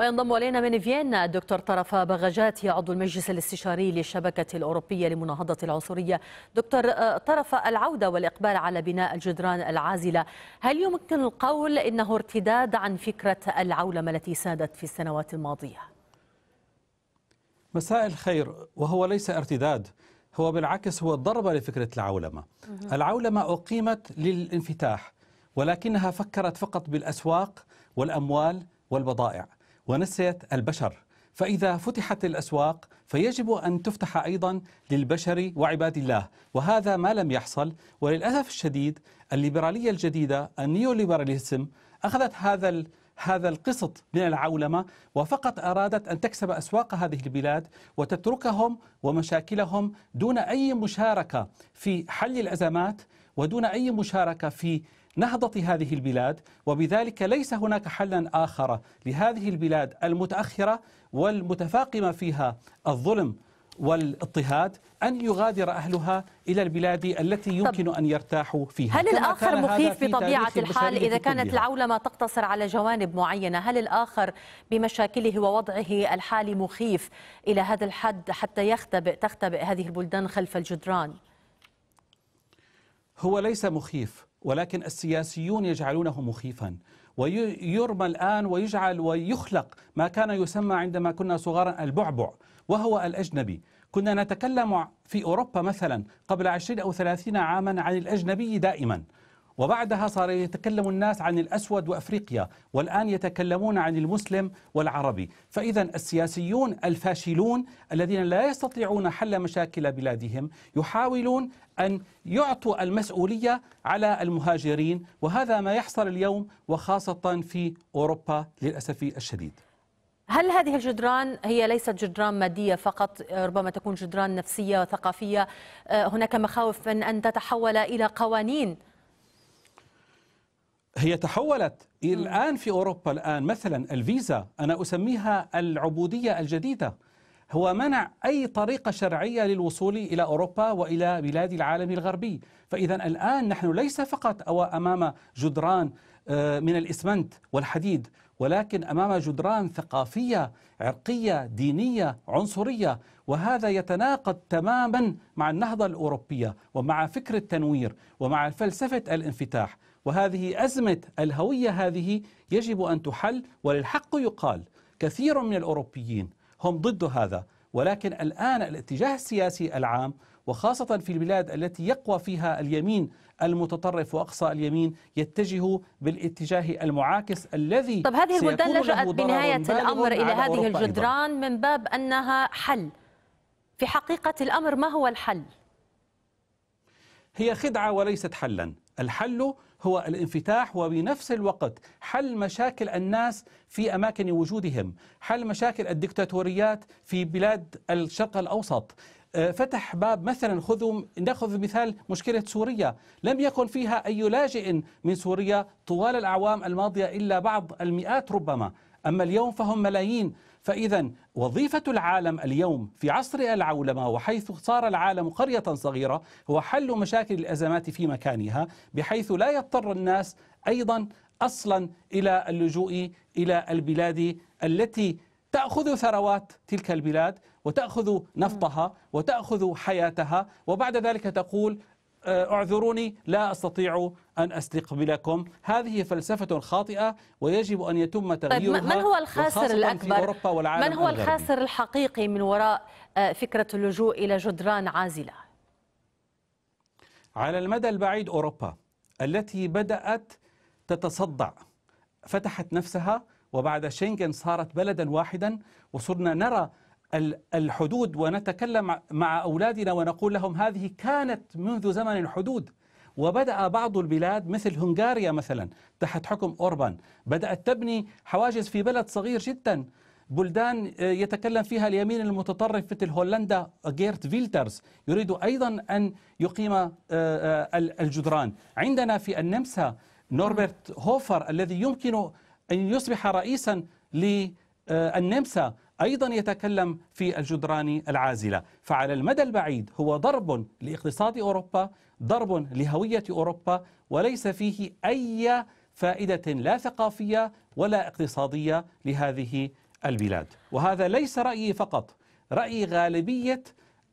وينضم الينا من فيينا الدكتور طرف بغجاتي عضو المجلس الاستشاري للشبكه الاوروبيه لمناهضه العنصريه. دكتور آه، طرف العوده والاقبال على بناء الجدران العازله، هل يمكن القول انه ارتداد عن فكره العولمه التي سادت في السنوات الماضيه؟ مساء الخير وهو ليس ارتداد هو بالعكس هو ضربه لفكره العولمه. العولمه اقيمت للانفتاح ولكنها فكرت فقط بالاسواق والاموال والبضائع. ونسيت البشر فإذا فتحت الأسواق فيجب أن تفتح أيضا للبشر وعباد الله وهذا ما لم يحصل وللأسف الشديد الليبرالية الجديدة النيوليبراليزم أخذت هذا هذا القسط من العولمة وفقط أرادت أن تكسب أسواق هذه البلاد وتتركهم ومشاكلهم دون أي مشاركة في حل الأزمات ودون أي مشاركة في نهضة هذه البلاد وبذلك ليس هناك حلا آخر لهذه البلاد المتأخرة والمتفاقمة فيها الظلم والاضطهاد أن يغادر أهلها إلى البلاد التي يمكن أن يرتاحوا فيها هل الآخر مخيف بطبيعة الحال إذا كانت العولمة تقتصر على جوانب معينة هل الآخر بمشاكله ووضعه الحالي مخيف إلى هذا الحد حتى يختبئ تختبئ هذه البلدان خلف الجدران؟ هو ليس مخيف ولكن السياسيون يجعلونه مخيفا ويرمى الآن ويجعل ويخلق ما كان يسمى عندما كنا صغارا البعبع وهو الأجنبي كنا نتكلم في أوروبا مثلا قبل عشرين أو ثلاثين عاما عن الأجنبي دائما وبعدها صار يتكلم الناس عن الأسود وأفريقيا والآن يتكلمون عن المسلم والعربي فإذا السياسيون الفاشلون الذين لا يستطيعون حل مشاكل بلادهم يحاولون أن يعطوا المسؤولية على المهاجرين وهذا ما يحصل اليوم وخاصة في أوروبا للأسف الشديد هل هذه الجدران هي ليست جدران مادية فقط ربما تكون جدران نفسية وثقافية آه، هناك مخاوف من أن تتحول إلى قوانين هي تحولت الآن في أوروبا الآن مثلا الفيزا أنا أسميها العبودية الجديدة هو منع أي طريقة شرعية للوصول إلى أوروبا وإلى بلاد العالم الغربي فإذا الآن نحن ليس فقط أو أمام جدران آه، من الإسمنت والحديد ولكن أمام جدران ثقافية عرقية دينية عنصرية وهذا يتناقض تماما مع النهضة الأوروبية ومع فكر التنوير ومع فلسفة الانفتاح وهذه أزمة الهوية هذه يجب أن تحل وللحق يقال كثير من الأوروبيين هم ضد هذا ولكن الآن الاتجاه السياسي العام وخاصة في البلاد التي يقوى فيها اليمين المتطرف وأقصى اليمين يتجه بالاتجاه المعاكس الذي طب هذه البلدان لجأت بنهاية الأمر إلى هذه الجدران أيضاً. من باب أنها حل في حقيقة الأمر ما هو الحل؟ هي خدعة وليست حلا الحل هو الانفتاح وبنفس الوقت حل مشاكل الناس في اماكن وجودهم، حل مشاكل الدكتاتوريات في بلاد الشرق الاوسط، آه، فتح باب مثلا خذوا ناخذ مثال مشكله سوريا، لم يكن فيها اي لاجئ من سوريا طوال الاعوام الماضيه الا بعض المئات ربما، أما اليوم فهم ملايين فإذا وظيفة العالم اليوم في عصر العولمة وحيث صار العالم قرية صغيرة هو حل مشاكل الأزمات في مكانها بحيث لا يضطر الناس أيضا أصلا إلى اللجوء إلى البلاد التي تأخذ ثروات تلك البلاد وتأخذ نفطها وتأخذ حياتها وبعد ذلك تقول آه، اعذروني لا استطيع ان استقبلكم هذه فلسفه خاطئه ويجب ان يتم طيب، تغييرها طيب من هو الخاسر الاكبر من هو الخاسر الحقيقي من وراء آه، فكره اللجوء الى جدران عازله على المدى البعيد اوروبا التي بدات تتصدع فتحت نفسها وبعد شنغن صارت بلدا واحدا وصرنا نرى الحدود ونتكلم مع أولادنا ونقول لهم هذه كانت منذ زمن الحدود وبدأ بعض البلاد مثل هنغاريا مثلا تحت حكم أوربان بدأت تبني حواجز في بلد صغير جدا بلدان آه، يتكلم فيها اليمين المتطرف مثل هولندا جيرت فيلترز يريد أيضا أن يقيم آه، آه، الجدران عندنا في النمسا نوربرت هوفر الذي يمكن أن يصبح رئيسا للنمسا أيضا يتكلم في الجدران العازلة فعلى المدى البعيد هو ضرب لاقتصاد أوروبا ضرب لهوية أوروبا وليس فيه أي فائدة لا ثقافية ولا اقتصادية لهذه البلاد وهذا ليس رأيي فقط رأي غالبية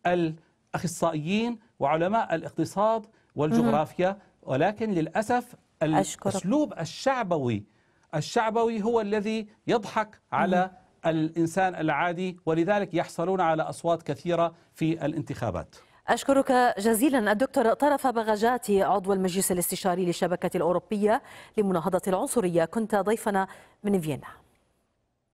الأخصائيين وعلماء الاقتصاد والجغرافيا ولكن للأسف الأسلوب الشعبوي الشعبوي هو الذي يضحك على الإنسان العادي ولذلك يحصلون على أصوات كثيرة في الانتخابات أشكرك جزيلا الدكتور طرف بغجاتي عضو المجلس الاستشاري للشبكة الأوروبية لمناهضة العنصرية كنت ضيفنا من فيينا